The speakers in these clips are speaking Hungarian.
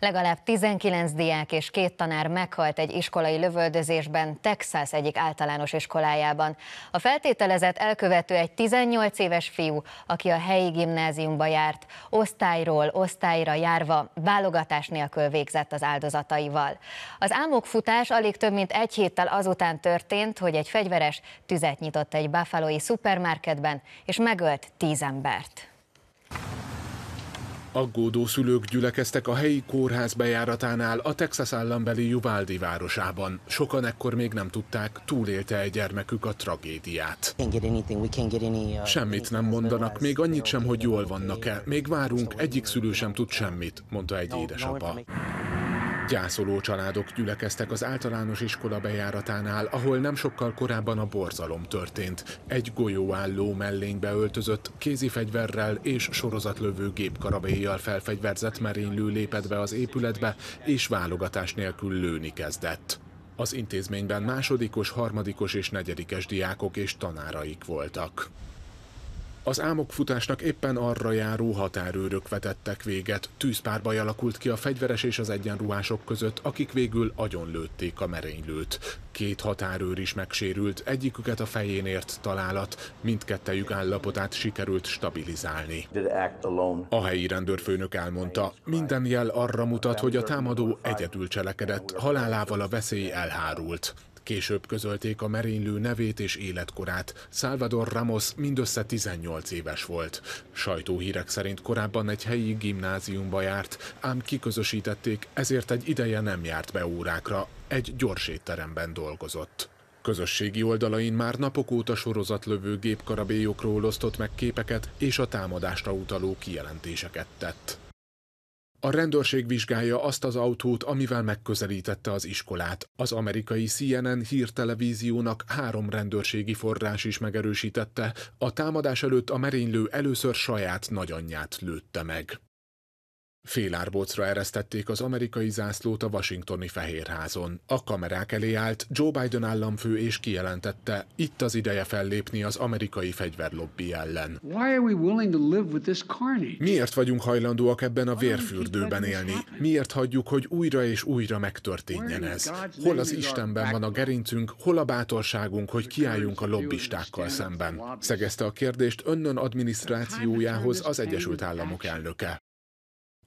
Legalább 19 diák és két tanár meghalt egy iskolai lövöldözésben Texas egyik általános iskolájában. A feltételezett elkövető egy 18 éves fiú, aki a helyi gimnáziumba járt, osztályról osztályra járva válogatás nélkül végzett az áldozataival. Az futás alig több mint egy héttel azután történt, hogy egy fegyveres tüzet nyitott egy Baffalo-i szupermarketben, és megölt 10 embert. Aggódó szülők gyülekeztek a helyi kórház bejáratánál a Texas állambeli Uvaldi városában. Sokan ekkor még nem tudták, túlélte egy gyermekük a tragédiát. Uh, semmit nem mondanak, még annyit sem, hogy jól vannak-e. Még várunk, egyik szülő sem tud semmit, mondta egy édesapa. Gyászoló családok gyülekeztek az általános iskola bejáratánál, ahol nem sokkal korábban a borzalom történt. Egy golyóálló mellénybe öltözött, kézi fegyverrel és sorozatlövő gépkarabéjjal felfegyverzett merénylő lépett be az épületbe, és válogatás nélkül lőni kezdett. Az intézményben másodikos, harmadikos és negyedikes diákok és tanáraik voltak. Az futásnak éppen arra járó határőrök vetettek véget. Tűzpárbaj alakult ki a fegyveres és az egyenruhások között, akik végül agyonlőtték a merénylőt. Két határőr is megsérült, egyiküket a fején ért találat, mindkettejük állapotát sikerült stabilizálni. A helyi rendőrfőnök elmondta, minden jel arra mutat, hogy a támadó egyedül cselekedett, halálával a veszély elhárult. Később közölték a merénylő nevét és életkorát. Salvador Ramos mindössze 18 éves volt. Sajtóhírek szerint korábban egy helyi gimnáziumba járt, ám kiközösítették, ezért egy ideje nem járt be órákra. Egy gyors étteremben dolgozott. Közösségi oldalain már napok óta sorozatlövő gépkarabélyokról osztott meg képeket és a támadásra utaló kijelentéseket tett. A rendőrség vizsgálja azt az autót, amivel megközelítette az iskolát. Az amerikai CNN hírtelevíziónak három rendőrségi forrás is megerősítette. A támadás előtt a merénylő először saját nagyanyját lőtte meg. Félárbocra eresztették az amerikai zászlót a washingtoni fehérházon. A kamerák elé állt Joe Biden államfő és kijelentette, itt az ideje fellépni az amerikai fegyverlobbi ellen. Miért vagyunk hajlandóak ebben a vérfürdőben élni? Miért hagyjuk, hogy újra és újra megtörténjen ez? Hol az Istenben van a gerincünk, hol a bátorságunk, hogy kiálljunk a lobbistákkal szemben? Szegezte a kérdést önnön adminisztrációjához az Egyesült Államok elnöke.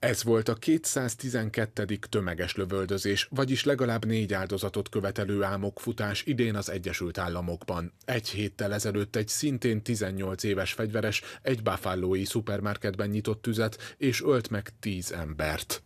Ez volt a 212. tömeges lövöldözés, vagyis legalább négy áldozatot követelő futás idén az Egyesült Államokban. Egy héttel ezelőtt egy szintén 18 éves fegyveres egy buffalo szupermarketben nyitott tüzet és ölt meg 10 embert.